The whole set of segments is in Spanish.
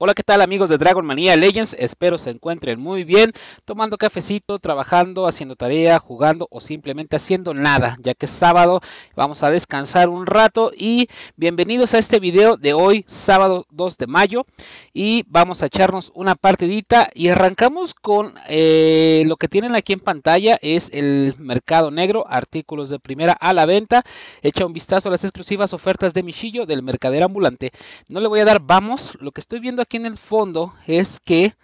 Hola, ¿qué tal amigos de Dragon Manía Legends? Espero se encuentren muy bien, tomando cafecito, trabajando, haciendo tarea, jugando o simplemente haciendo nada, ya que es sábado, vamos a descansar un rato y bienvenidos a este video de hoy, sábado 2 de mayo, y vamos a echarnos una partidita y arrancamos con eh, lo que tienen aquí en pantalla, es el mercado negro, artículos de primera a la venta, echa un vistazo a las exclusivas ofertas de Michillo del mercader ambulante. No le voy a dar vamos, lo que estoy viendo aquí aquí en el fondo es que...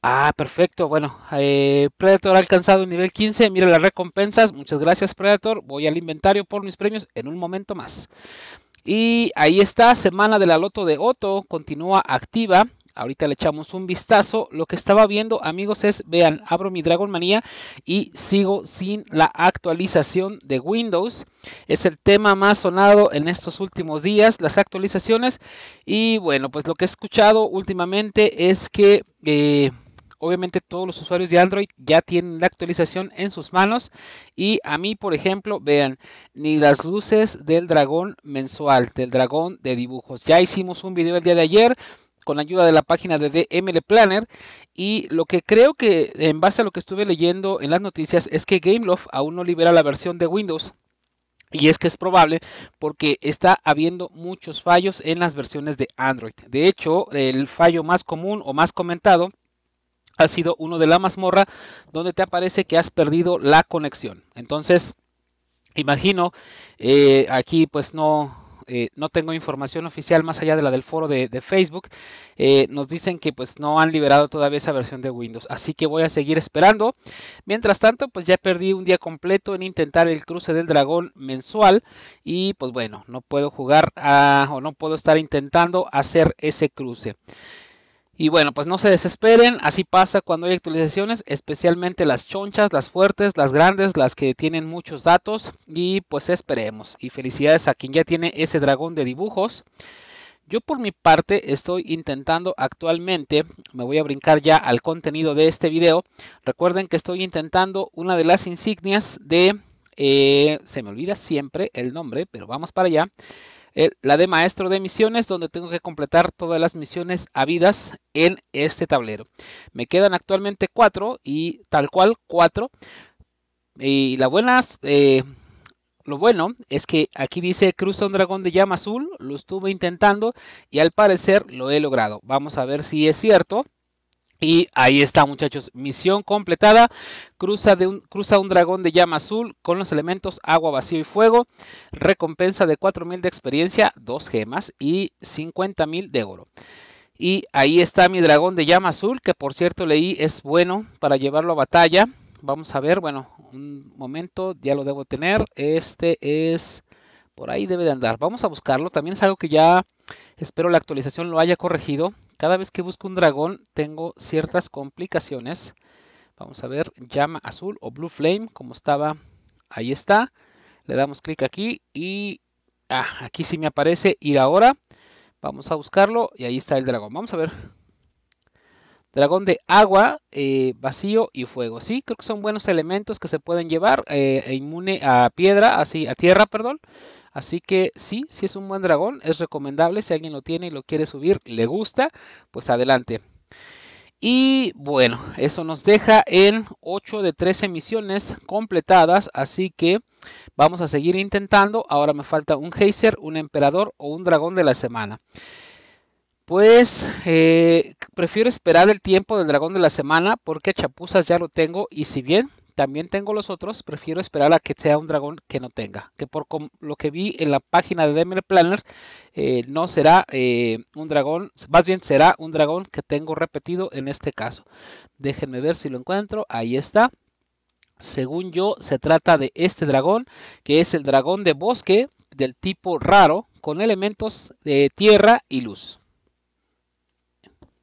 Ah, perfecto. Bueno, eh, Predator ha alcanzado el nivel 15. Mira las recompensas. Muchas gracias, Predator. Voy al inventario por mis premios en un momento más. Y ahí está, semana de la loto de Otto, continúa activa ahorita le echamos un vistazo. Lo que estaba viendo, amigos, es, vean, abro mi Dragon Manía y sigo sin la actualización de Windows. Es el tema más sonado en estos últimos días, las actualizaciones. Y bueno, pues lo que he escuchado últimamente es que... Eh, obviamente todos los usuarios de Android ya tienen la actualización en sus manos y a mí por ejemplo vean ni las luces del dragón mensual del dragón de dibujos ya hicimos un video el día de ayer con la ayuda de la página de DML Planner y lo que creo que en base a lo que estuve leyendo en las noticias es que Gameloft aún no libera la versión de Windows y es que es probable porque está habiendo muchos fallos en las versiones de Android. De hecho, el fallo más común o más comentado ha sido uno de la mazmorra donde te aparece que has perdido la conexión. Entonces, imagino, eh, aquí pues no, eh, no tengo información oficial más allá de la del foro de, Facebook, eh, nos dicen que pues no han liberado todavía esa versión de Windows. Así que voy a seguir esperando. Mientras tanto, pues ya perdí un día completo en intentar el cruce del dragón mensual y pues bueno, no puedo jugar a, o no puedo estar intentando hacer ese cruce. Y bueno, pues no se desesperen, así pasa cuando hay actualizaciones, especialmente las chonchas, las fuertes, las grandes, las que tienen muchos datos. Y pues esperemos. Y felicidades a quien ya tiene ese dragón de dibujos. Yo por mi parte estoy intentando actualmente, me voy a brincar ya al contenido de este video. Recuerden que estoy intentando una de las insignias de, eh, se me olvida siempre el nombre, pero vamos para allá. Eh, la de maestro de misiones, donde tengo que completar todas las misiones habidas en este tablero. Me quedan actualmente cuatro y tal cual cuatro. Y la buena, eh, lo bueno es que aquí dice cruza un dragón de llama azul, lo estuve intentando y al parecer lo he logrado. Vamos a ver si es cierto. Y ahí está, muchachos. Misión completada. Cruza, de un, un dragón de llama azul con los elementos agua, vacío y fuego. Recompensa de 4.000 de experiencia, 2 gemas y 50.000 de oro. Y ahí está mi dragón de llama azul, que por cierto leí es bueno para llevarlo a batalla. Vamos a ver, bueno, un momento, ya lo debo tener. Este es, por ahí debe de andar. Vamos a buscarlo. También es algo que ya espero la actualización lo haya corregido cada vez que busco un dragón tengo ciertas complicaciones. Vamos a ver, llama azul o blue flame, como estaba. Ahí está. Le damos clic aquí y ah, aquí sí me aparece ir ahora. Vamos a buscarlo y ahí está el dragón. Vamos a ver. Dragón de agua, eh, vacío y fuego. Sí, creo que son buenos elementos que se pueden llevar E inmune a piedra, así a tierra, perdón. Así que sí, si es un buen dragón, es recomendable. Si alguien lo tiene y lo quiere subir, le gusta, pues adelante. Y bueno, eso nos deja en 8 de 13 misiones completadas, así que vamos a seguir intentando. Ahora me falta un Geyser, un Emperador o un Dragón de la Semana. Pues eh, prefiero esperar el tiempo del Dragón de la Semana porque Chapuzas ya lo tengo y si bien también tengo los otros, prefiero esperar a que sea un dragón que no tenga. Que por lo que vi en la página de Demir Planner, eh, no será eh, un dragón, más bien será un dragón que tengo repetido en este caso. Déjenme ver si lo encuentro, ahí está. Según yo, se trata de este dragón, que es el dragón de bosque del tipo raro, con elementos de tierra y luz.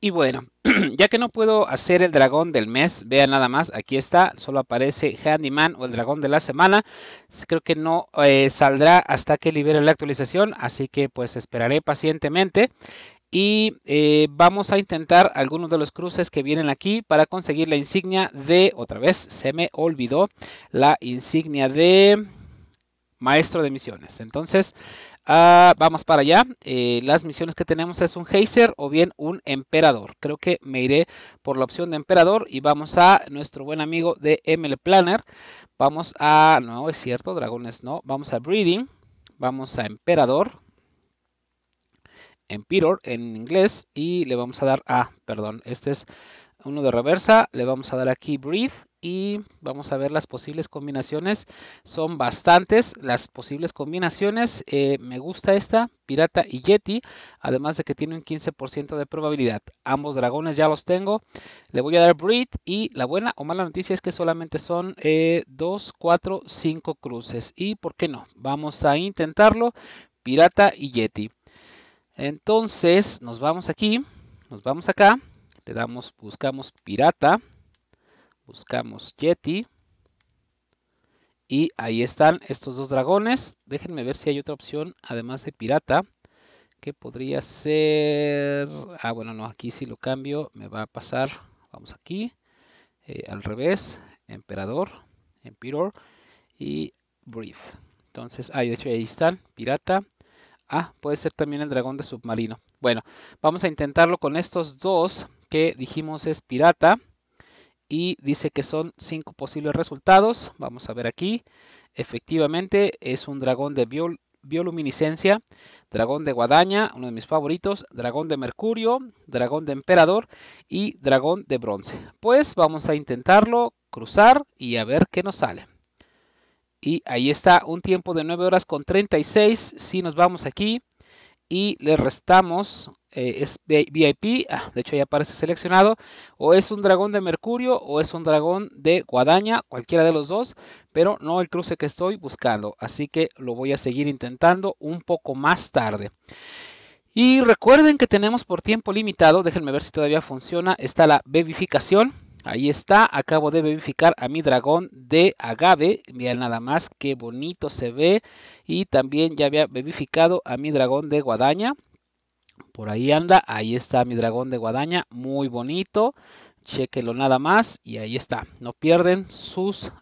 Y bueno, ya que no puedo hacer el dragón del mes, vean nada más, aquí está, solo aparece Handyman o el dragón de la semana. Creo que no eh, saldrá hasta que libere la actualización, así que pues esperaré pacientemente. Y eh, vamos a intentar algunos de los cruces que vienen aquí para conseguir la insignia de, otra vez, se me olvidó, la insignia de maestro de misiones. Entonces, Ah, vamos para allá. Eh, las misiones que tenemos es un Heiser o bien un Emperador. Creo que me iré por la opción de Emperador y vamos a nuestro buen amigo de ML Planner. Vamos a... No, es cierto, dragones no. Vamos a Breeding. Vamos a Emperador. Emperor en inglés y le vamos a dar a, ah, perdón, este es uno de reversa, le vamos a dar aquí breathe y vamos a ver las posibles combinaciones. Son bastantes las posibles combinaciones. Eh, me gusta esta, Pirata y Yeti, además de que tiene un 15% de probabilidad. Ambos dragones ya los tengo. Le voy a dar Breed y la buena o mala noticia es que solamente son 2, 4, 5 cruces. ¿Y por qué no? Vamos a intentarlo, Pirata y Yeti. Entonces nos vamos aquí, nos vamos acá le damos, buscamos pirata, buscamos Yeti. Y ahí están estos dos dragones. Déjenme ver si hay otra opción, además de pirata, que podría ser... Ah, bueno, no, aquí si lo cambio me va a pasar. Vamos aquí, eh, al revés, emperador, emperor y breathe. Entonces, ahí de hecho ahí están, pirata. Ah, puede ser también el dragón de submarino. Bueno, vamos a intentarlo con estos dos que dijimos es pirata y dice que son cinco posibles resultados. Vamos a ver aquí. Efectivamente es un dragón de bioluminiscencia, dragón de guadaña, uno de mis favoritos, dragón de mercurio, dragón de emperador y dragón de bronce. Pues vamos a intentarlo, cruzar y a ver qué nos sale. Y ahí está, un tiempo de 9 horas con 36. Si nos vamos aquí y le restamos eh, es VIP, ah, de hecho ya aparece seleccionado, o es un dragón de Mercurio o es un dragón de Guadaña, cualquiera de los dos, pero no el cruce que estoy buscando, así que lo voy a seguir intentando un poco más tarde. Y recuerden que tenemos por tiempo limitado, déjenme ver si todavía funciona, está la bebificación, Ahí está, acabo de bebificar a mi dragón de agave. Miren nada más qué bonito se ve. Y también ya había bebificado a mi dragón de guadaña. Por ahí anda, ahí está mi dragón de guadaña, muy bonito. Chequenlo nada más y ahí está. No pierden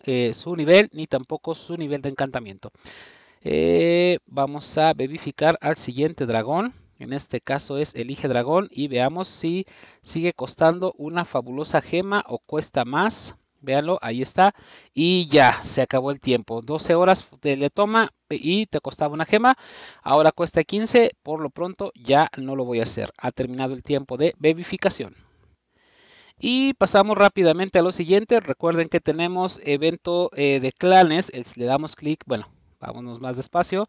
eh, su nivel ni tampoco su nivel de encantamiento. Eh, vamos a verificar al siguiente dragón. En este caso es elige dragón y veamos si sigue costando una fabulosa gema o cuesta más. Véanlo, ahí está. Y ya, se acabó el tiempo. 12 horas te le toma y te costaba una gema. Ahora cuesta 15. Por lo pronto ya no lo voy a hacer. Ha terminado el tiempo de bebificación. Y pasamos rápidamente a lo siguiente. Recuerden que tenemos evento eh, de clanes. Le damos clic, bueno, vámonos más despacio,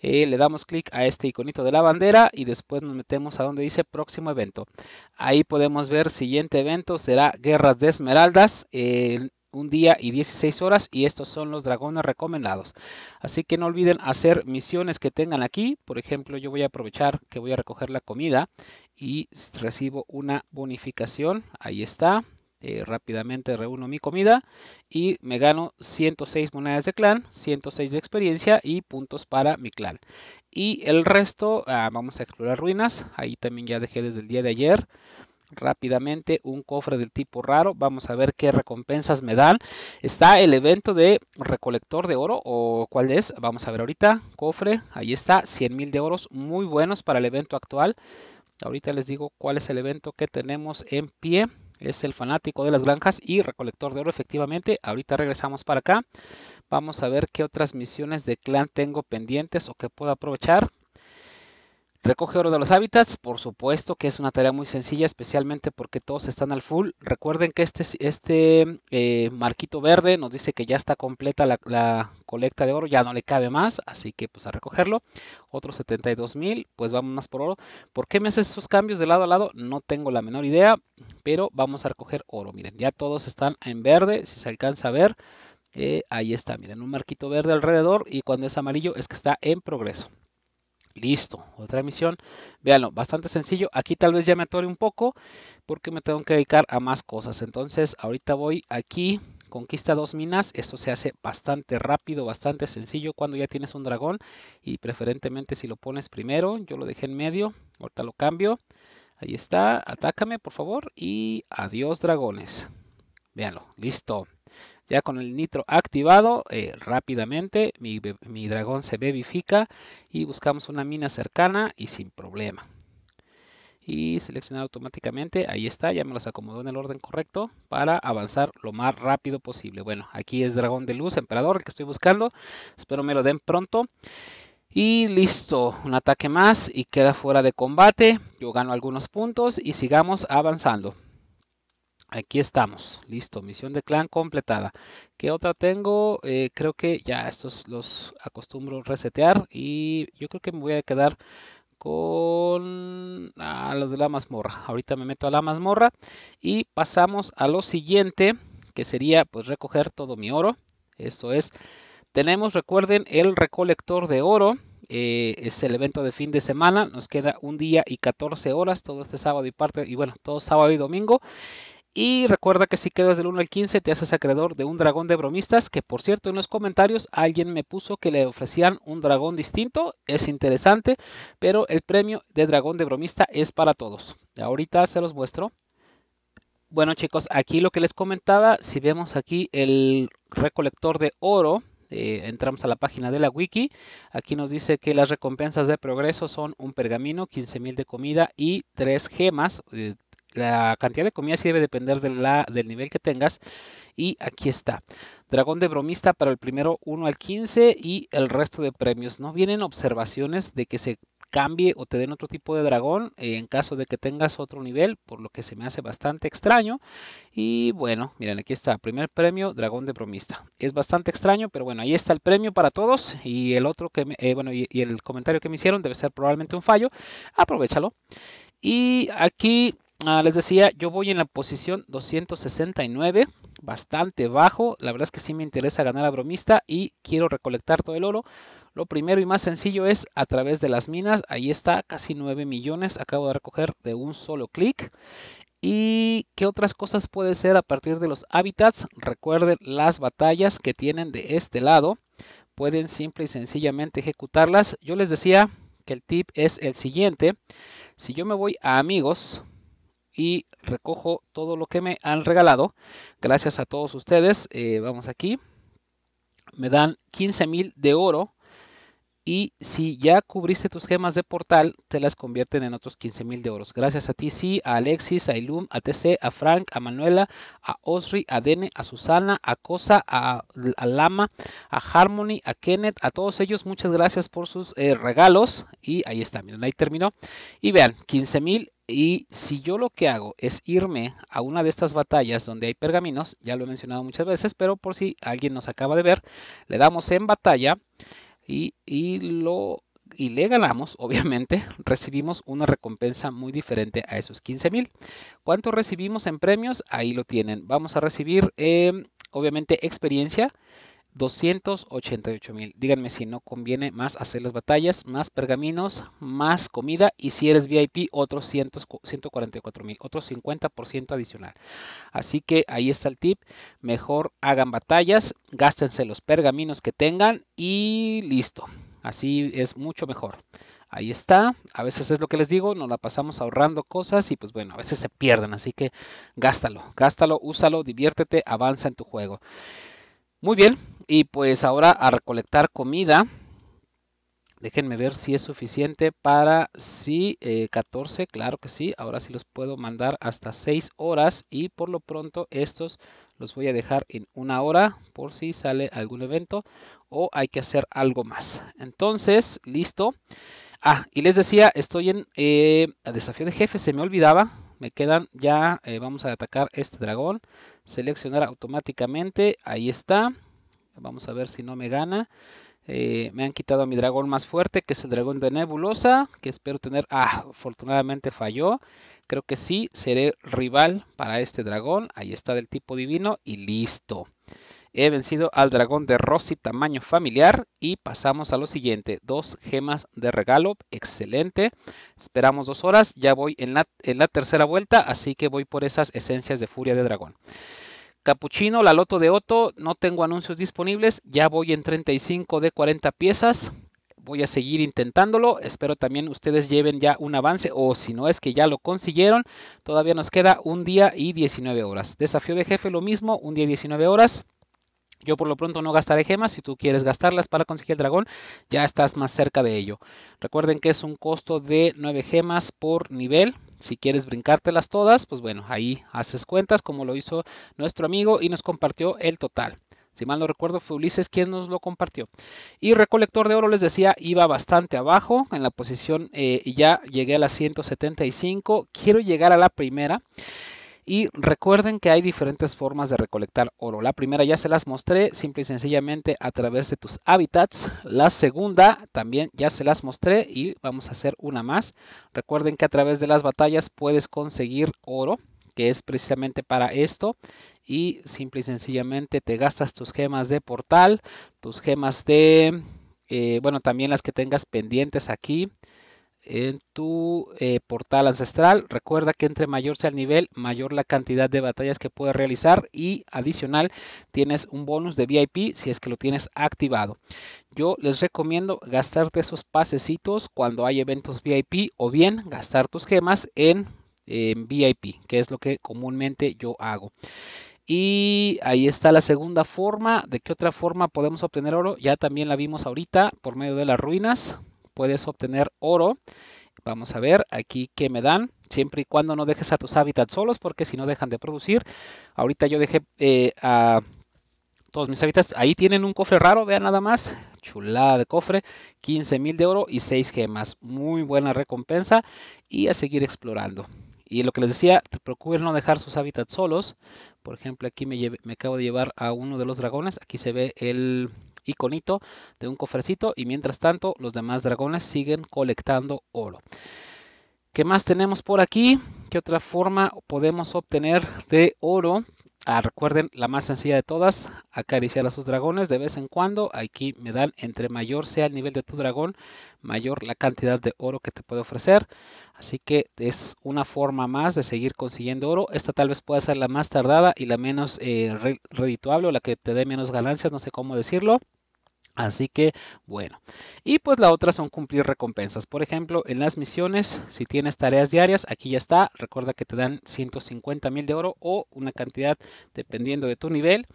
eh, le damos clic a este iconito de la bandera y después nos metemos a donde dice próximo evento. Ahí podemos ver siguiente evento será Guerras de Esmeraldas. un día y 16 horas y estos son los dragones recomendados. Así que no olviden hacer misiones que tengan aquí. Por ejemplo, yo voy a aprovechar que voy a recoger la comida y recibo una bonificación. Ahí está. Este, rápidamente reúno mi comida y me gano 106 monedas de clan, 106 de experiencia y puntos para mi clan. Y el resto, ah, vamos a explorar ruinas, ahí también ya dejé desde el día de ayer rápidamente un cofre del tipo raro. Vamos a ver qué recompensas me dan. Está el evento de recolector de oro o cuál es. Vamos a ver ahorita. Cofre. Ahí está. 100 mil de oros. Muy buenos para el evento actual. Ahorita les digo cuál es el evento que tenemos en pie. Es el fanático de las granjas y recolector de oro, efectivamente. Ahorita regresamos para acá. Vamos a ver qué otras misiones de clan tengo pendientes o que puedo aprovechar. Recoge oro de los hábitats, por supuesto que es una tarea muy sencilla, especialmente porque todos están al full. Recuerden que este, este eh, marquito verde nos dice que ya está completa la, colecta de oro, ya no le cabe más, así que pues a recogerlo. Otros 72 mil, pues vamos más por oro. ¿Por qué me haces esos cambios de lado a lado? No tengo la menor idea, pero vamos a recoger oro. Miren, ya todos están en verde, si se alcanza a ver. Eh, ahí está, miren, un marquito verde alrededor y cuando es amarillo es que está en progreso. Listo, otra misión, Véanlo, bastante sencillo. Aquí tal vez ya me atore un poco porque me tengo que dedicar a más cosas. Entonces, ahorita voy aquí, conquista dos minas. Esto se hace bastante rápido, bastante sencillo cuando ya tienes un dragón. Y preferentemente si lo pones primero, yo lo dejé en medio. Ahorita lo cambio. Ahí está, atácame por favor y adiós dragones. Véanlo, listo. Ya con el nitro activado, eh, rápidamente mi, mi dragón se bebifica y buscamos una mina cercana y sin problema. Y seleccionar automáticamente, ahí está, ya me los acomodó en el orden correcto para avanzar lo más rápido posible. Bueno, aquí es dragón de luz, emperador, el que estoy buscando. Espero me lo den pronto. Y listo, un ataque más y queda fuera de combate. Yo gano algunos puntos y sigamos avanzando. Aquí estamos, listo, misión de clan completada. ¿Qué otra tengo? Eh, creo que ya estos los acostumbro resetear y yo creo que me voy a quedar con ah, los de la mazmorra. Ahorita me meto a la mazmorra y pasamos a lo siguiente que sería pues recoger todo mi oro. Esto es, tenemos recuerden el recolector de oro. Eh, es el evento de fin de semana, nos queda un día y 14 horas todo este sábado y parte y bueno, todo sábado y domingo y recuerda que si quedas del 1 al 15 te haces acreedor de un dragón de bromistas, que por cierto en los comentarios alguien me puso que le ofrecían un dragón distinto, es interesante, pero el premio de dragón de bromista es para todos. Ahorita se los muestro. Bueno chicos, aquí lo que les comentaba, si vemos aquí el recolector de oro, eh, entramos a la página de la wiki, aquí nos dice que las recompensas de progreso son un pergamino, 15.000 de comida y 3 gemas, eh, la cantidad de comida sí debe depender del nivel que tengas. Y aquí está. Dragón de bromista para el primero 1 al 15 y el resto de premios. No vienen observaciones de que se cambie o te den otro tipo de dragón en caso de que tengas otro nivel, por lo que se me hace bastante extraño. Y bueno, miren, aquí está, primer premio, dragón de bromista. Es bastante extraño, pero bueno, ahí está el premio para todos. Y el otro que, eh, bueno, y, y el comentario que me hicieron debe ser probablemente un fallo. Aprovechalo. Y aquí Ah, les decía, yo voy en la posición 269, bastante bajo. La verdad es que sí me interesa ganar a bromista y quiero recolectar todo el oro. Lo primero y más sencillo es a través de las minas. Ahí está, casi 9 millones. Acabo de recoger de un solo clic. ¿Y qué otras cosas puede ser a partir de los hábitats? Recuerden las batallas que tienen de este lado. Pueden simple y sencillamente ejecutarlas. Yo les decía que el tip es el siguiente. Si yo me voy a amigos, y recojo todo lo que me han regalado. Gracias a todos ustedes. Eh, vamos aquí. Me dan 15.000 de oro. Y si ya cubriste tus gemas de portal, te las convierten en otros 15.000 de oro Gracias a ti sí a Alexis, a Ilum, a TC, a Frank, a Manuela, a Osri, a Dene, a Susana, a Cosa, a, Lama, a Harmony, a Kenneth, a todos ellos. Muchas gracias por sus eh, regalos. Y ahí está, miren, ahí terminó. Y vean, 15.000 y si yo lo que hago es irme a una de estas batallas donde hay pergaminos, ya lo he mencionado muchas veces, pero por si alguien nos acaba de ver, le damos en batalla y, lo le ganamos, obviamente, recibimos una recompensa muy diferente a esos 15 mil. ¿Cuánto recibimos en premios? Ahí lo tienen. Vamos a recibir, eh, obviamente, experiencia. 288 mil. Díganme si no conviene más hacer las batallas, más pergaminos, más comida y si eres VIP otros 144 mil, otro 50% adicional. Así que ahí está el tip. Mejor hagan batallas, gástense los pergaminos que tengan y listo. Así es mucho mejor. Ahí está. A veces es lo que les digo, nos la pasamos ahorrando cosas y pues bueno, a veces se pierden. Así que gástalo, gástalo, úsalo, diviértete, avanza en tu juego. Muy bien, y pues ahora a recolectar comida. Déjenme ver si es suficiente para sí, 14, eh, claro que sí. Ahora sí los puedo mandar hasta 6 horas y por lo pronto estos los voy a dejar en una hora por si sale algún evento o hay que hacer algo más. Entonces, listo. Ah, y les decía, estoy en eh, desafío de jefe, se me olvidaba me quedan ya, eh, vamos a atacar este dragón, seleccionar automáticamente, ahí está, vamos a ver si no me gana. Eh, me han quitado a mi dragón más fuerte, que es el dragón de nebulosa, que espero tener... Ah, afortunadamente falló. Creo que sí, seré rival para este dragón. Ahí está del tipo divino y listo. He vencido al dragón de Rossi tamaño familiar y pasamos a lo siguiente. Dos gemas de regalo. Excelente. Esperamos dos horas. Ya voy en la, tercera vuelta, así que voy por esas esencias de furia de dragón. Capuchino, la loto de Otto, no tengo anuncios disponibles, ya voy en 35 de 40 piezas, voy a seguir intentándolo. Espero también ustedes lleven ya un avance o si no es que ya lo consiguieron, todavía nos queda un día y 19 horas. Desafío de jefe lo mismo, un día y 19 horas. Yo por lo pronto no gastaré gemas, si tú quieres gastarlas para conseguir el dragón, ya estás más cerca de ello. Recuerden que es un costo de 9 gemas por nivel. Si quieres brincártelas todas, pues bueno, ahí haces cuentas como lo hizo nuestro amigo y nos compartió el total. Si mal no recuerdo, fue Ulises quien nos lo compartió. Y recolector de oro, les decía, iba bastante abajo. En la posición y eh, ya llegué a las 175. Quiero llegar a la primera. Y recuerden que hay diferentes formas de recolectar oro. La primera ya se las mostré, simple y sencillamente a través de tus hábitats. La segunda también ya se las mostré y vamos a hacer una más. Recuerden que a través de las batallas puedes conseguir oro, que es precisamente para esto y simple y sencillamente te gastas tus gemas de portal, tus gemas de, eh, bueno, también las que tengas pendientes aquí, en tu eh, portal ancestral. Recuerda que entre mayor sea el nivel, mayor la cantidad de batallas que puedes realizar y adicional tienes un bonus de VIP si es que lo tienes activado. Yo les recomiendo gastarte esos pasecitos cuando hay eventos VIP o bien gastar tus gemas en, en VIP, que es lo que comúnmente yo hago. Y ahí está la segunda forma. ¿De qué otra forma podemos obtener oro? Ya también la vimos ahorita por medio de las ruinas puedes obtener oro. Vamos a ver aquí qué me dan, siempre y cuando no dejes a tus hábitats solos, porque si no dejan de producir. Ahorita yo dejé eh, a todos mis hábitats. Ahí tienen un cofre raro, vean nada más. Chulada de cofre, 15.000 de oro y 6 gemas. Muy buena recompensa y a seguir explorando. Y lo que les decía, procure no dejar sus hábitats solos. Por ejemplo, aquí me, me acabo de llevar a uno de los dragones. Aquí se ve el, iconito de un cofrecito y mientras tanto los demás dragones siguen colectando oro. ¿Qué más tenemos por aquí? ¿Qué otra forma podemos obtener de oro? Ah, recuerden, la más sencilla de todas, acariciar a sus dragones de vez en cuando. Aquí me dan, entre mayor sea el nivel de tu dragón, mayor la cantidad de oro que te puede ofrecer. Así que es una forma más de seguir consiguiendo oro. Esta tal vez pueda ser la más tardada y la menos eh, redituable o la que te dé menos ganancias, no sé cómo decirlo. Así que bueno, y pues la otra son cumplir recompensas. Por ejemplo, en las misiones, si tienes tareas diarias, aquí ya está. Recuerda que te dan 150 mil de oro o una cantidad dependiendo de tu nivel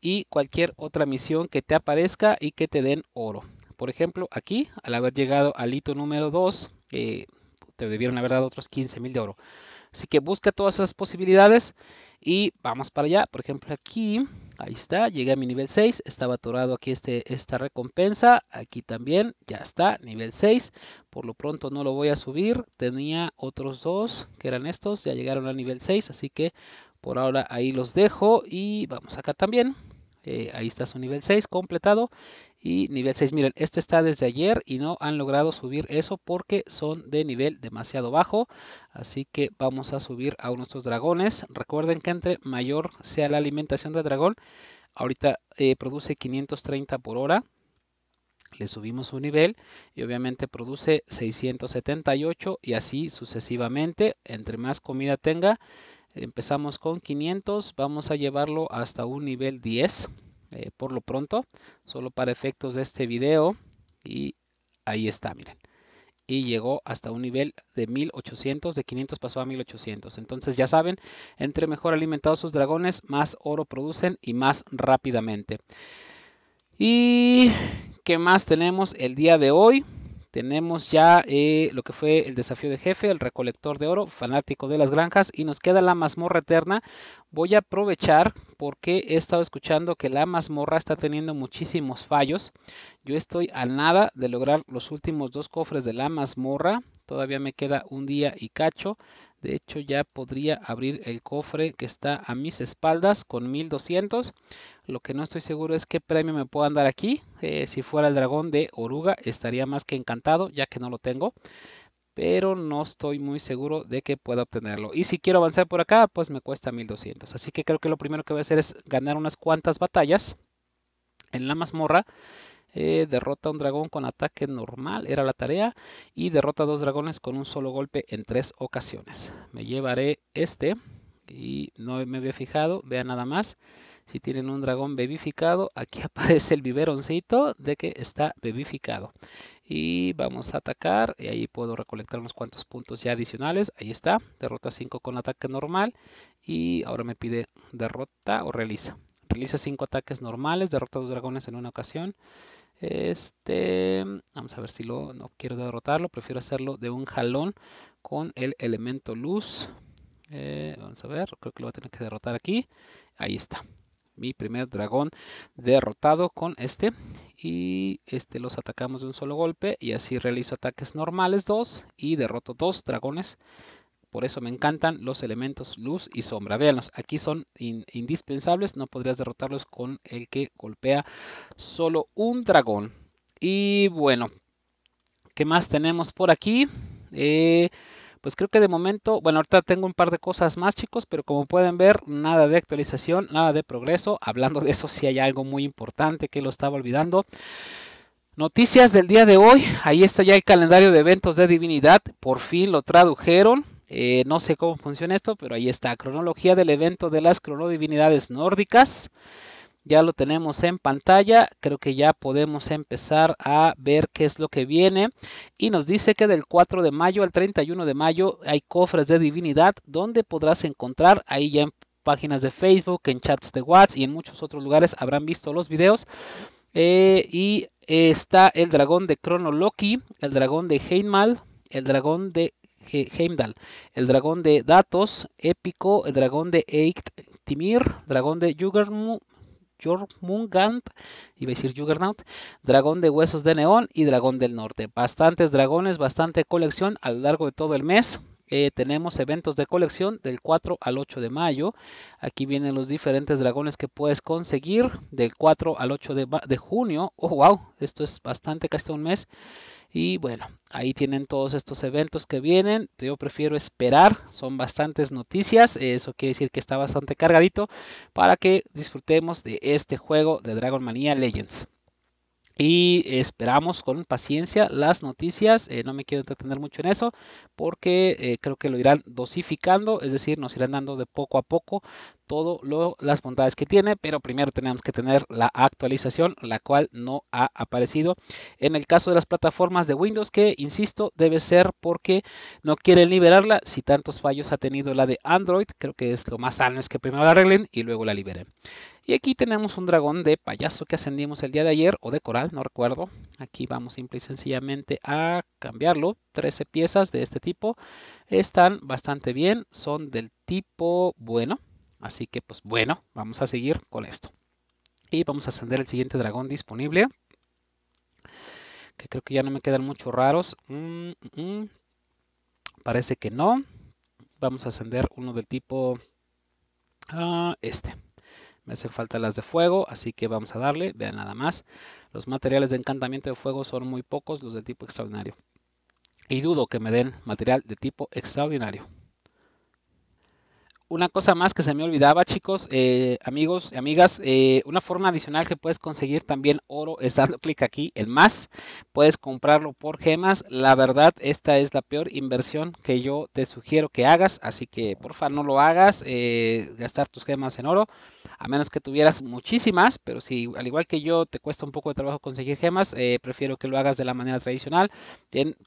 y cualquier otra misión que te aparezca y que te den oro. Por ejemplo, aquí, al haber llegado al hito número 2, eh, te debieron haber dado otros 15 mil de oro. Así que busca todas esas posibilidades y vamos para allá. Por ejemplo, aquí Ahí está, llegué a mi nivel 6, estaba atorado aquí este, esta recompensa, aquí también, ya está, nivel 6, por lo pronto no lo voy a subir, tenía otros dos que eran estos, ya llegaron a nivel 6, así que por ahora ahí los dejo y vamos acá también, eh, ahí está su nivel 6 completado. Y nivel 6, miren, este está desde ayer y no han logrado subir eso porque son de nivel demasiado bajo. Así que vamos a subir a nuestros dragones. Recuerden que entre mayor sea la alimentación del dragón, ahorita eh, produce 530 por hora. Le subimos un nivel y obviamente produce 678 y así sucesivamente. Entre más comida tenga, Empezamos con 500, vamos a llevarlo hasta un nivel 10 eh, por lo pronto, solo para efectos de este video. Y ahí está, miren. Y llegó hasta un nivel de 1800, de 500 pasó a 1800. Entonces ya saben, entre mejor alimentados sus dragones, más oro producen y más rápidamente. Y qué más tenemos el día de hoy. Tenemos ya eh, lo que fue el desafío de jefe, el recolector de oro, fanático de las granjas y nos queda la mazmorra eterna. Voy a aprovechar porque he estado escuchando que la mazmorra está teniendo muchísimos fallos. Yo estoy a nada de lograr los últimos dos cofres de la mazmorra. Todavía me queda un día y cacho. De hecho, ya podría abrir el cofre que está a mis espaldas con 1200. Lo que no estoy seguro es qué premio me puedan dar aquí. Eh, si fuera el dragón de oruga, estaría más que encantado, ya que no lo tengo pero no estoy muy seguro de que pueda obtenerlo. Y si quiero avanzar por acá, pues me cuesta 1200. Así que creo que lo primero que voy a hacer es ganar unas cuantas batallas en la mazmorra. Eh, derrota un dragón con ataque normal, era la tarea. Y derrota a dos dragones con un solo golpe en tres ocasiones. Me llevaré este. Y no me había fijado, Vea nada más. Si tienen un dragón bebificado, aquí aparece el biberoncito de que está bebificado. Y vamos a atacar, y ahí puedo recolectar unos cuantos puntos ya adicionales. Ahí está, derrota 5 con ataque normal. Y ahora me pide derrota o realiza. Realiza 5 ataques normales, derrota dos dragones en una ocasión. Este, vamos a ver si lo no quiero derrotarlo, prefiero hacerlo de un jalón con el elemento luz. Eh, vamos a ver, creo que lo voy a tener que derrotar aquí. Ahí está mi primer dragón derrotado con este. Y este los atacamos de un solo golpe. Y así realizo ataques normales dos y derroto dos dragones. Por eso me encantan los elementos luz y sombra. Véanlos, aquí son indispensables. No podrías derrotarlos con el que golpea solo un dragón. Y bueno, ¿qué más tenemos por aquí? Eh, pues creo que de momento, bueno, ahorita tengo un par de cosas más chicos, pero como pueden ver, nada de actualización, nada de progreso. Hablando de eso, si sí hay algo muy importante que lo estaba olvidando. Noticias del día de hoy, ahí está ya el calendario de eventos de divinidad, por fin lo tradujeron, eh, no sé cómo funciona esto, pero ahí está, cronología del evento de las cronodivinidades nórdicas. Ya lo tenemos en pantalla. Creo que ya podemos empezar a ver qué es lo que viene. Y nos dice que del 4 de mayo al 31 de mayo hay cofres de divinidad donde podrás encontrar ahí ya en páginas de Facebook, en chats de WhatsApp y en muchos otros lugares habrán visto los videos. Eh, y está el dragón de Crono Loki, el dragón de Heimdall, el dragón de Heimdall, el dragón de Datos, Épico, el dragón de eight Timir, dragón de Jugermu. Jormungand, iba a decir Juggernaut, Dragón de Huesos de Neón y Dragón del Norte. Bastantes dragones, bastante colección a lo largo de todo el mes. Eh, tenemos eventos de colección del 4 al 8 de mayo. Aquí vienen los diferentes dragones que puedes conseguir del 4 al 8 de, junio. Oh, wow, esto es bastante, casi un mes. Y bueno, ahí tienen todos estos eventos que vienen. Yo prefiero esperar, son bastantes noticias. Eso quiere decir que está bastante cargadito para que disfrutemos de este juego de Dragon Mania Legends. Y esperamos con paciencia las noticias. Eh, no me quiero entretener mucho en eso porque eh, creo que lo irán dosificando, es decir, nos irán dando de poco a poco todas las bondades que tiene, pero primero tenemos que tener la actualización, la cual no ha aparecido. En el caso de las plataformas de Windows, que insisto, debe ser porque no quieren liberarla. Si tantos fallos ha tenido la de Android, creo que es lo más sano es que primero la arreglen y luego la liberen. Y aquí tenemos un dragón de payaso que ascendimos el día de ayer o de coral, no recuerdo. Aquí vamos simple y sencillamente a cambiarlo. 13 piezas de este tipo están bastante bien, son del tipo bueno. Así que pues bueno, vamos a seguir con esto. Y vamos a ascender el siguiente dragón disponible. Que creo que ya no me quedan muchos raros. Mm, mm, mm. parece que no. Vamos a ascender uno del tipo ah, este. Me hacen falta las de fuego, así que vamos a darle. Vean nada más. Los materiales de encantamiento de fuego son muy pocos, los de tipo extraordinario. Y dudo que me den material de tipo extraordinario una cosa más que se me olvidaba, chicos, eh, amigos y amigas, eh, una forma adicional que puedes conseguir también oro es dando clic aquí en más. Puedes comprarlo por gemas. La verdad, esta es la peor inversión que yo te sugiero que hagas. Así que, porfa, no lo hagas, eh, gastar tus gemas en oro, a menos que tuvieras muchísimas. Pero si, al igual que yo, te cuesta un poco de trabajo conseguir gemas, prefiero que lo hagas de la manera tradicional,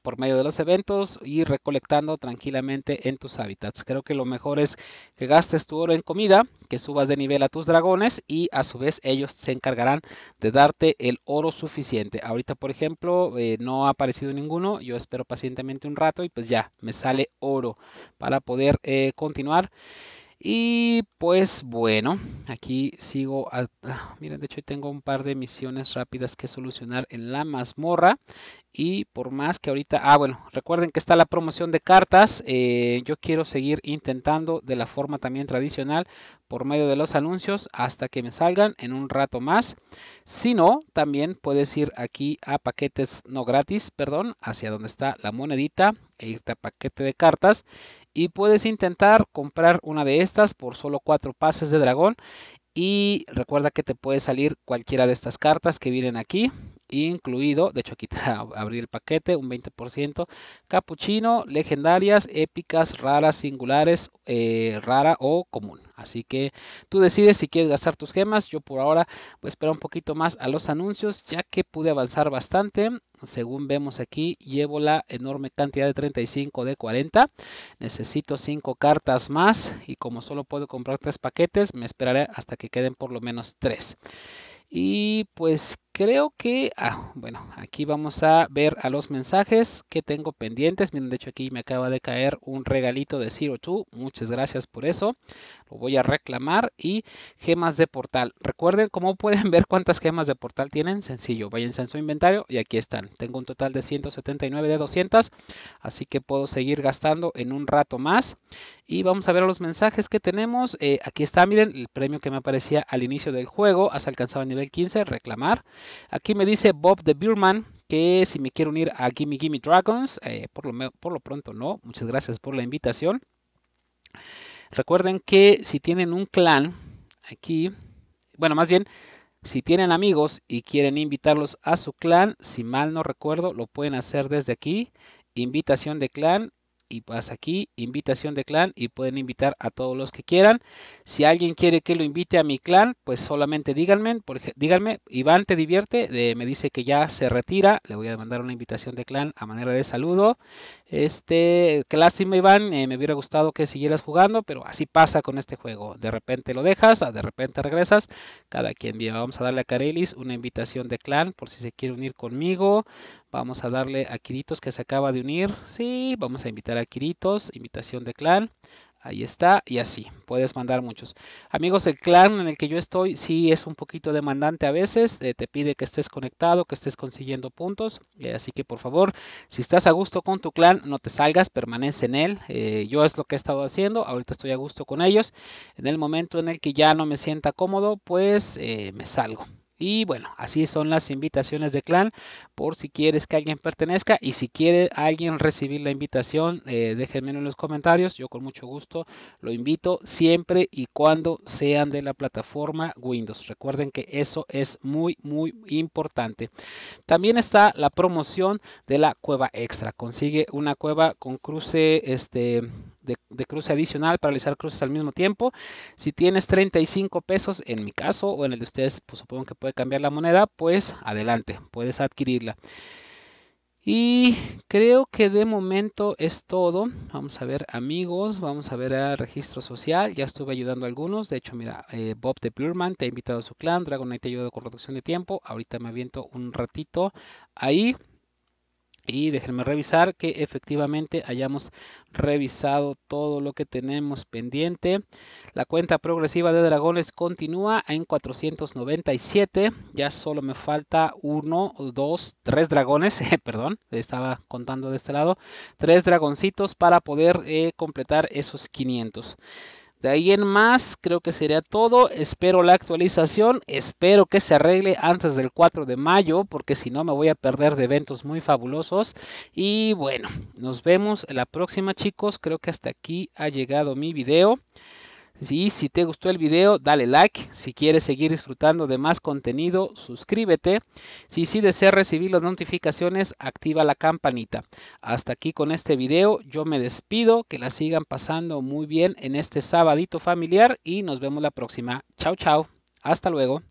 por medio de los eventos y recolectando tranquilamente en tus hábitats. Creo que lo mejor es que gastes tu oro en comida, que subas de nivel a tus dragones y a su vez ellos se encargarán de darte el oro suficiente. Ahorita, por ejemplo, eh, no ha aparecido ninguno, yo espero pacientemente un rato y pues ya, me sale oro para poder eh, continuar. Y pues bueno, aquí sigo. Ah, miren, de hecho tengo un par de misiones rápidas que solucionar en la mazmorra. Y por más que ahorita... Ah, bueno, recuerden que está la promoción de cartas. Eh, yo quiero seguir intentando de la forma también tradicional por medio de los anuncios hasta que me salgan en un rato más. Si no, también puedes ir aquí a paquetes no gratis, perdón, hacia donde está la monedita e irte a paquete de cartas y puedes intentar comprar una de estas por solo cuatro pases de dragón y recuerda que te puede salir cualquiera de estas cartas que vienen aquí incluido, de hecho aquí te abrí el paquete, un 20%, capuchino, legendarias, épicas, raras, singulares, eh, rara o común. Así que tú decides si quieres gastar tus gemas, yo por ahora voy a esperar un poquito más a los anuncios, ya que pude avanzar bastante. Según vemos aquí, llevo la enorme cantidad de 35 de 40. Necesito 5 cartas más y como solo puedo comprar 3 paquetes, me esperaré hasta que queden por lo menos 3. Y pues creo que, ah, bueno, aquí vamos a ver a los mensajes que tengo pendientes. Miren, de hecho aquí me acaba de caer un regalito de Zero Two. Muchas gracias por eso. Lo voy a reclamar y gemas de portal. Recuerden cómo pueden ver cuántas gemas de portal tienen. Sencillo, váyanse en su inventario y aquí están. Tengo un total de 179 de 200, así que puedo seguir gastando en un rato más. Y vamos a ver a los mensajes que tenemos. Eh, aquí está, miren, el premio que me aparecía al inicio del juego. Has alcanzado el nivel 15, reclamar. Aquí me dice Bob the Beerman que si me quiero unir a Gimme Gimme Dragons, eh, por, por lo pronto no. Muchas gracias por la invitación. Recuerden que si tienen un clan aquí, bueno, más bien, si tienen amigos y quieren invitarlos a su clan, si mal no recuerdo, lo pueden hacer desde aquí. Invitación de clan y vas aquí, invitación de clan y pueden invitar a todos los que quieran. Si alguien quiere que lo invite a mi clan, pues solamente díganme, díganme, Iván te divierte, me dice que ya se retira, le voy a mandar una invitación de clan a manera de saludo. Este, qué lástima Iván, eh, me hubiera gustado que siguieras jugando, pero así pasa con este juego. De repente lo dejas, de repente regresas, cada quien viene, Vamos a darle a Carelis una invitación de clan por si se quiere unir conmigo. Vamos a darle a Quiritos que se acaba de unir. Sí, vamos a invitar a Quiritos. invitación de clan. Ahí está, y así, puedes mandar muchos. Amigos, el clan en el que yo estoy sí es un poquito demandante a veces, eh, te pide que estés conectado, que estés consiguiendo puntos, eh, así que por favor, si estás a gusto con tu clan, no te salgas, permanece en él. Eh, yo es lo que he estado haciendo, ahorita estoy a gusto con ellos. En el momento en el que ya no me sienta cómodo, pues me salgo. Y bueno, así son las invitaciones de clan. Por si quieres que alguien pertenezca y si quiere alguien recibir la invitación, eh, déjenmelo en los comentarios. Yo con mucho gusto lo invito siempre y cuando sean de la plataforma Windows. Recuerden que eso es muy, muy importante. También está la promoción de la cueva extra. Consigue una cueva con cruce este de, cruce adicional para realizar cruces al mismo tiempo. Si tienes 35 pesos, en mi caso o en el de ustedes, pues supongo que puede cambiar la moneda, pues adelante, puedes adquirirla. Y creo que de momento es todo. Vamos a ver amigos, vamos a ver el registro social. Ya estuve ayudando a algunos. De hecho, mira, eh, Bob de Plurman te ha invitado a su clan. Dragonite te ayudado con reducción de tiempo. Ahorita me aviento un ratito ahí. Y déjenme revisar que efectivamente hayamos revisado todo lo que tenemos pendiente. La cuenta progresiva de dragones continúa en 497. Ya solo me falta uno, dos, tres dragones. Eh, perdón, estaba contando de este lado. Tres dragoncitos para poder eh, completar esos 500. De ahí en más, creo que sería todo. Espero la actualización. Espero que se arregle antes del 4 de mayo, porque si no me voy a perder de eventos muy fabulosos. Y bueno, nos vemos en la próxima, chicos. Creo que hasta aquí ha llegado mi video si te gustó el video, dale like. Si quieres seguir disfrutando de más contenido, suscríbete. Si, sí deseas recibir las notificaciones, activa la campanita. Hasta aquí con este video. Yo me despido. Que la sigan pasando muy bien en este sabadito familiar y nos vemos la próxima. Chao, chao. Hasta luego.